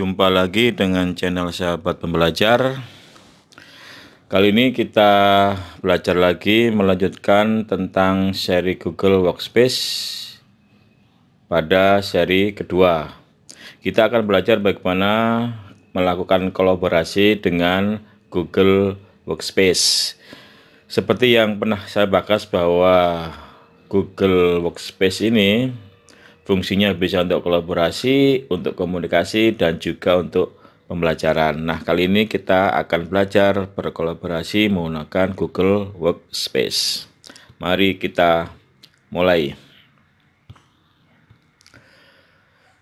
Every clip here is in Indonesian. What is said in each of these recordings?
Jumpa lagi dengan channel sahabat pembelajar Kali ini kita belajar lagi melanjutkan tentang seri Google Workspace Pada seri kedua Kita akan belajar bagaimana melakukan kolaborasi dengan Google Workspace Seperti yang pernah saya bahas bahwa Google Workspace ini Fungsinya bisa untuk kolaborasi, untuk komunikasi, dan juga untuk pembelajaran. Nah, kali ini kita akan belajar berkolaborasi menggunakan Google Workspace. Mari kita mulai.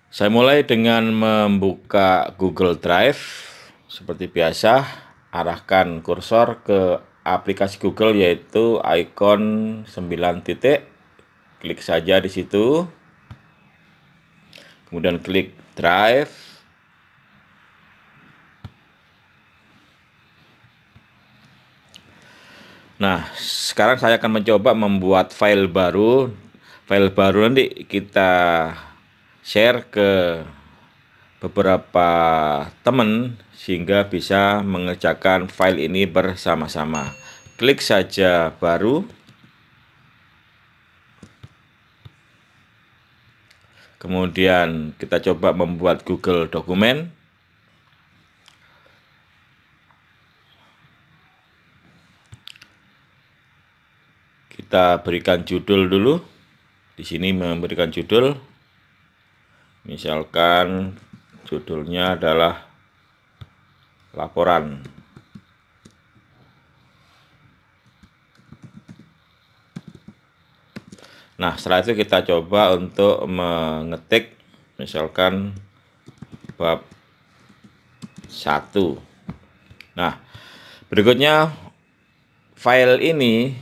Saya mulai dengan membuka Google Drive. Seperti biasa, arahkan kursor ke aplikasi Google yaitu icon 9 titik. Klik saja di situ kemudian klik drive Nah, sekarang saya akan mencoba membuat file baru. File baru nanti kita share ke beberapa teman sehingga bisa mengerjakan file ini bersama-sama. Klik saja baru. Kemudian kita coba membuat Google dokumen. Kita berikan judul dulu. Di sini memberikan judul. Misalkan judulnya adalah laporan. Nah, setelah itu kita coba untuk mengetik misalkan bab 1. Nah, berikutnya file ini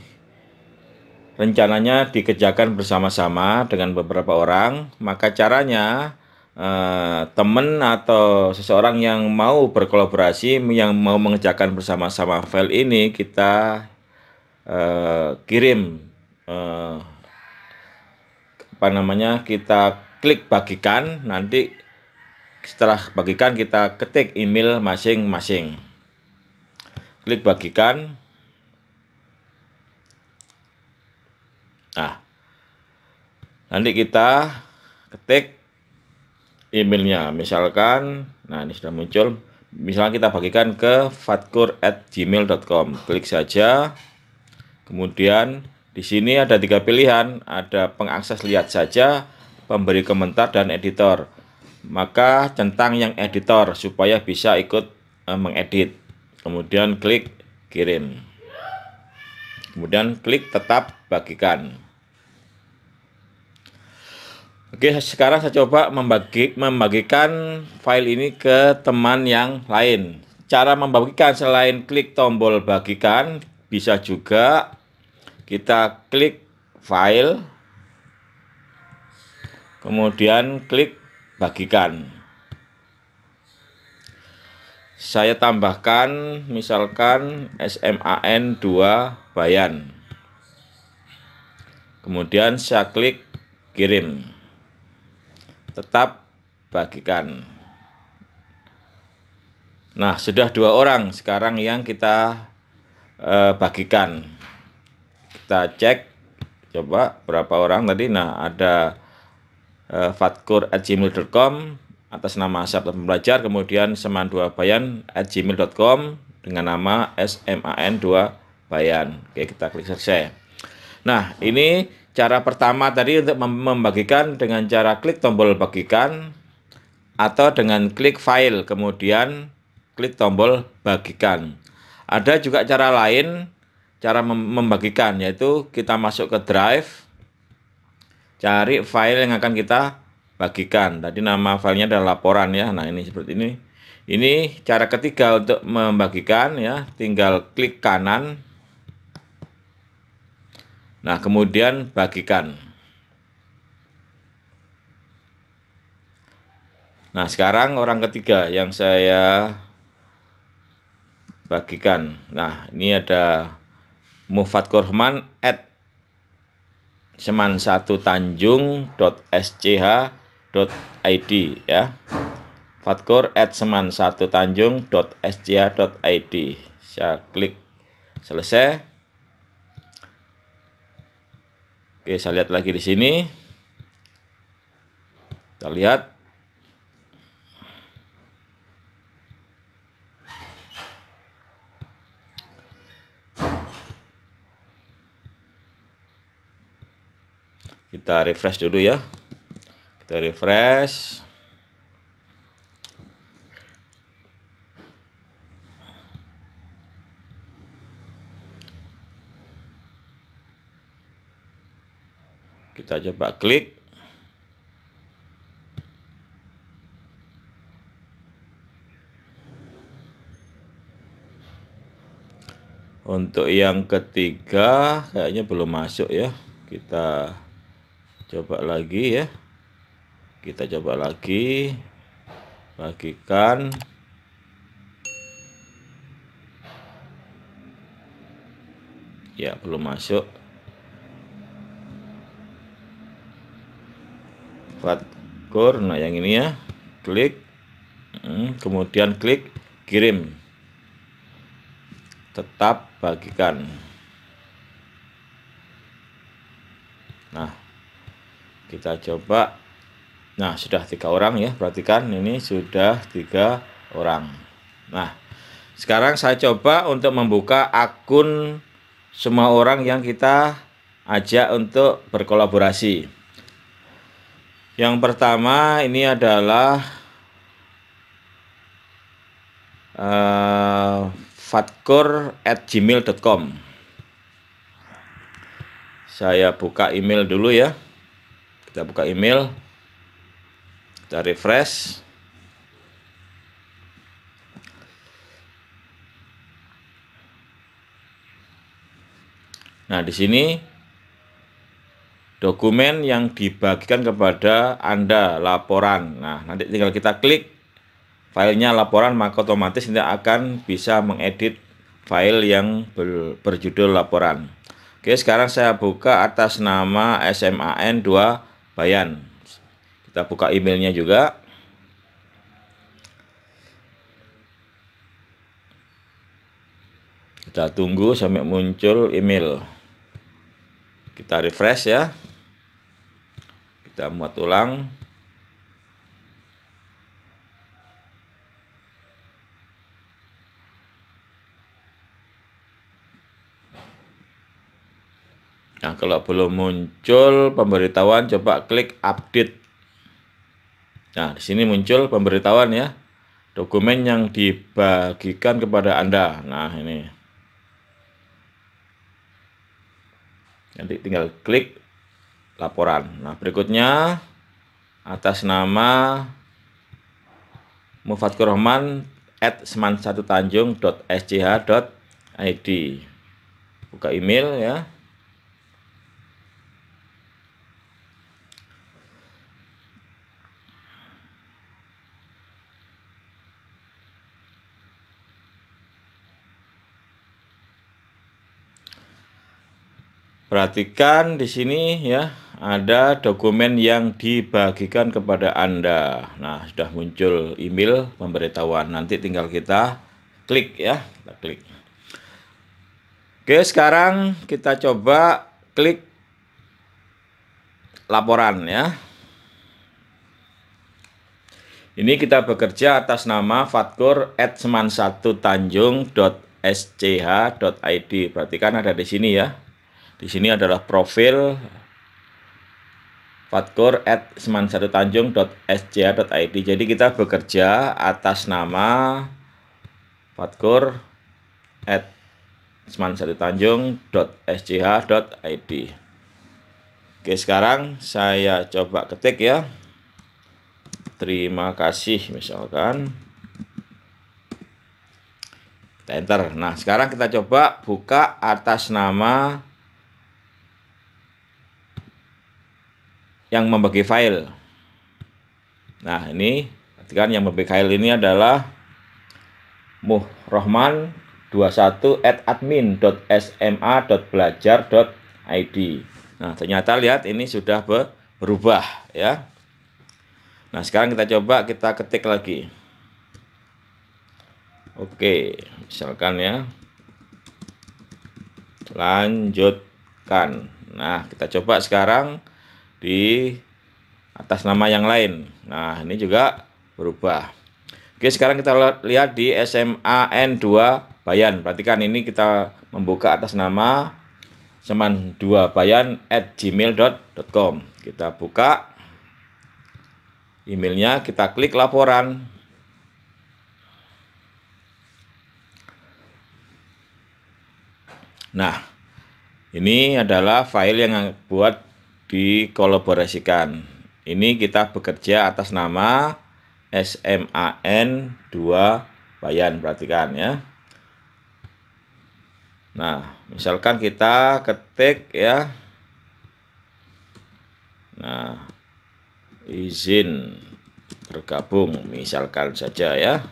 rencananya dikerjakan bersama-sama dengan beberapa orang, maka caranya eh, teman atau seseorang yang mau berkolaborasi yang mau mengerjakan bersama-sama file ini kita eh, kirim eh, apa namanya kita klik bagikan nanti setelah bagikan kita ketik email masing-masing klik bagikan nah nanti kita ketik emailnya misalkan nah ini sudah muncul misalnya kita bagikan ke fatkur@gmail.com klik saja kemudian di sini ada tiga pilihan, ada pengakses lihat saja, pemberi komentar, dan editor. Maka centang yang editor supaya bisa ikut eh, mengedit. Kemudian klik kirim. Kemudian klik tetap bagikan. Oke, sekarang saya coba membagi, membagikan file ini ke teman yang lain. Cara membagikan selain klik tombol bagikan, bisa juga kita klik file, kemudian klik bagikan. Saya tambahkan misalkan SMAN 2 Bayan. Kemudian saya klik kirim. Tetap bagikan. Nah, sudah dua orang sekarang yang kita eh, bagikan kita cek coba berapa orang tadi nah ada uh, fatkur at gmail.com atas nama Asap dan Pembelajar kemudian semandua bayan at gmail.com dengan nama sman2 bayan oke kita klik selesai nah ini cara pertama tadi untuk membagikan dengan cara klik tombol bagikan atau dengan klik file kemudian klik tombol bagikan ada juga cara lain cara membagikan yaitu kita masuk ke drive cari file yang akan kita bagikan tadi nama filenya adalah laporan ya nah ini seperti ini ini cara ketiga untuk membagikan ya tinggal klik kanan nah kemudian bagikan nah sekarang orang ketiga yang saya bagikan nah ini ada Mufat Kurman at seman satu tanjung dot sch dot id ya fatkor at seman satu tanjung dot sch dot id saya klik selesai oke saya lihat lagi di sini kita lihat kita refresh dulu ya kita refresh kita coba klik untuk yang ketiga kayaknya belum masuk ya kita coba lagi ya kita coba lagi bagikan ya belum masuk fatcore nah yang ini ya klik hmm, kemudian klik kirim tetap bagikan nah kita coba nah sudah tiga orang ya perhatikan ini sudah tiga orang nah sekarang saya coba untuk membuka akun semua orang yang kita ajak untuk berkolaborasi yang pertama ini adalah uh, eh, fatkur at gmail.com saya buka email dulu ya kita buka email kita refresh Nah, di sini dokumen yang dibagikan kepada Anda laporan. Nah, nanti tinggal kita klik filenya laporan maka otomatis ini akan bisa mengedit file yang ber, berjudul laporan. Oke, sekarang saya buka atas nama SMAN 2 Bayan. Kita buka emailnya juga. Kita tunggu sampai muncul email. Kita refresh ya. Kita muat ulang. Nah, kalau belum muncul pemberitahuan coba klik update. Nah, di sini muncul pemberitahuan ya. Dokumen yang dibagikan kepada Anda. Nah, ini. Nanti tinggal klik laporan. Nah, berikutnya atas nama Mufatkur Rahman at seman1tanjung.sch.id buka email ya Perhatikan di sini ya, ada dokumen yang dibagikan kepada Anda. Nah, sudah muncul email pemberitahuan. Nanti tinggal kita klik ya, kita klik. Oke, sekarang kita coba klik laporan ya. Ini kita bekerja atas nama fatkur at seman1tanjung.sch.id. Perhatikan ada di sini ya. Di sini adalah profil patkur at semansadutanjung.sja.id Jadi kita bekerja atas nama patkur at semansadutanjung.sj.id Oke sekarang saya coba ketik ya Terima kasih misalkan kita Enter Nah sekarang kita coba buka atas nama yang membagi file. Nah, ini perhatikan yang membagi file ini adalah muhrohman 21 at admin.sma.belajar.id. Nah, ternyata lihat ini sudah berubah ya. Nah, sekarang kita coba kita ketik lagi. Oke, misalkan ya. Lanjutkan. Nah, kita coba sekarang di atas nama yang lain. Nah, ini juga berubah. Oke, sekarang kita lihat di SMA N2 Bayan. Perhatikan ini kita membuka atas nama seman 2 bayan at gmail.com kita buka emailnya kita klik laporan nah ini adalah file yang buat dikolaborasikan. Ini kita bekerja atas nama SMAN 2 Bayan, perhatikan ya. Nah, misalkan kita ketik ya. Nah, izin bergabung misalkan saja ya.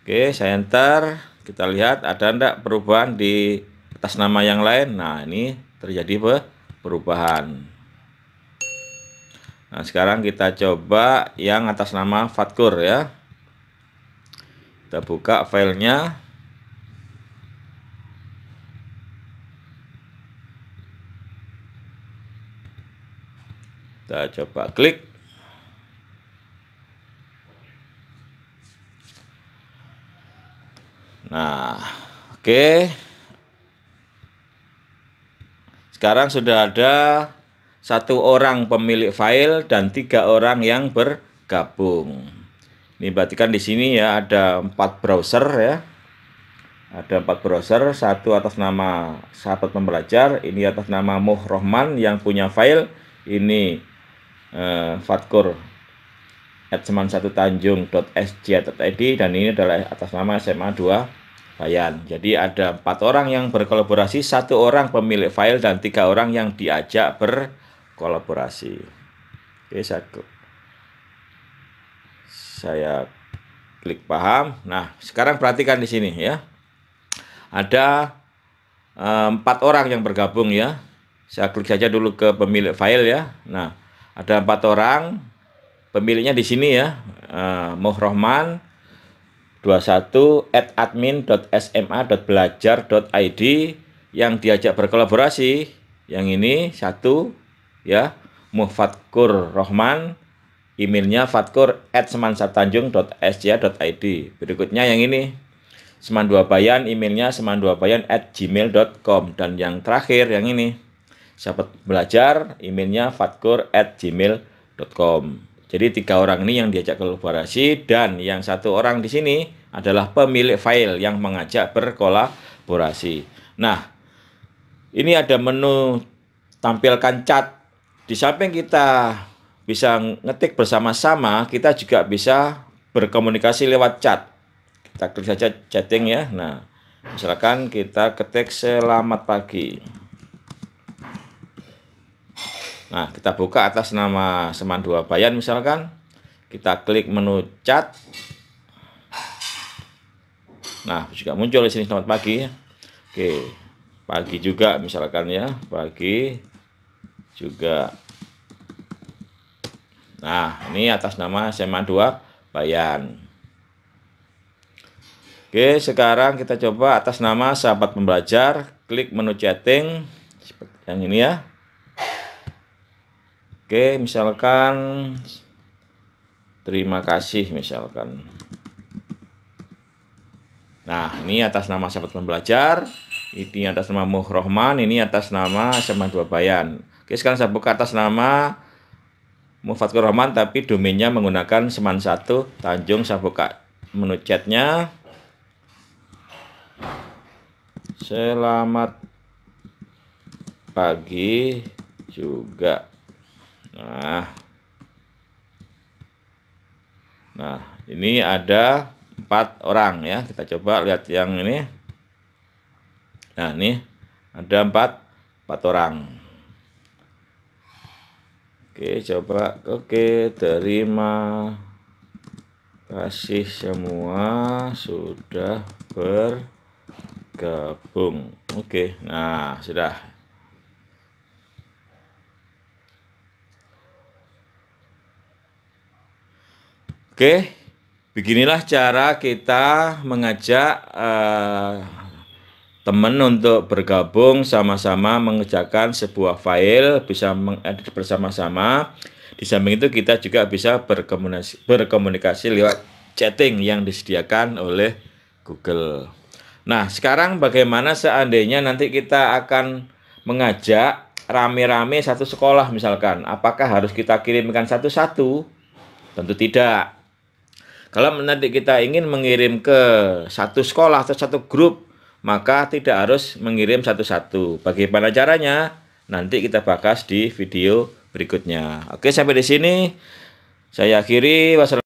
Oke, saya enter. Kita lihat ada ndak perubahan di atas nama yang lain. Nah, ini terjadi perubahan. Nah, sekarang kita coba yang atas nama Fatkur ya. Kita buka filenya. Kita coba klik. Nah, oke. Okay. Sekarang sudah ada satu orang pemilik file dan tiga orang yang bergabung. Ini berarti kan di sini ya ada empat browser ya. Ada empat browser, satu atas nama sahabat pembelajar, ini atas nama Muh Rohman yang punya file ini eh, Fatkur at atau tanjungsjid dan ini adalah atas nama SMA 2 Bayan. Jadi ada empat orang yang berkolaborasi, satu orang pemilik file dan tiga orang yang diajak berkolaborasi. Oke, saya saya klik paham. Nah, sekarang perhatikan di sini ya. Ada eh, empat orang yang bergabung ya. Saya klik saja dulu ke pemilik file ya. Nah, ada empat orang pemiliknya di sini ya. Eh, Muhrohman, 21 at admin.sma.belajar.id yang diajak berkolaborasi yang ini satu ya Mufatkur Rohman emailnya fatkur at semansatanjung.sja.id berikutnya yang ini bayan emailnya semanduabayan at gmail.com dan yang terakhir yang ini sahabat belajar emailnya fatkur at gmail.com jadi tiga orang ini yang diajak kolaborasi dan yang satu orang di sini adalah pemilik file yang mengajak berkolaborasi. Nah, ini ada menu tampilkan cat. Di samping kita bisa ngetik bersama-sama, kita juga bisa berkomunikasi lewat cat. Kita klik saja chatting ya. Nah, misalkan kita ketik selamat pagi. Nah, kita buka atas nama Seman dua Bayan misalkan. Kita klik menu chat. Nah, juga muncul di sini selamat pagi. Ya. Oke, pagi juga misalkan ya, pagi juga. Nah, ini atas nama Seman dua Bayan. Oke, sekarang kita coba atas nama sahabat pembelajar, klik menu chatting yang ini ya. Oke, misalkan terima kasih misalkan. Nah, ini atas nama sahabat pembelajar, ini atas nama Muhrohman, ini atas nama SMA Dua Bayan. Oke, sekarang saya buka atas nama Mufatkur Rahman tapi domainnya menggunakan seman 1 Tanjung saya buka menu chatnya Selamat pagi juga Nah. Nah, ini ada empat orang ya. Kita coba lihat yang ini. Nah, ini ada empat empat orang. Oke, coba. Oke, terima kasih semua sudah bergabung. Oke, nah sudah Oke, beginilah cara kita mengajak uh, teman untuk bergabung sama-sama mengejakan sebuah file bisa mengedit bersama-sama. Di samping itu kita juga bisa berkomunikasi, berkomunikasi lewat chatting yang disediakan oleh Google. Nah, sekarang bagaimana seandainya nanti kita akan mengajak rame-rame satu sekolah misalkan, apakah harus kita kirimkan satu-satu? Tentu tidak. Kalau nanti kita ingin mengirim ke satu sekolah atau satu grup, maka tidak harus mengirim satu-satu. Bagaimana caranya? Nanti kita bahas di video berikutnya. Oke, sampai di sini. Saya akhiri. Wassalamualaikum.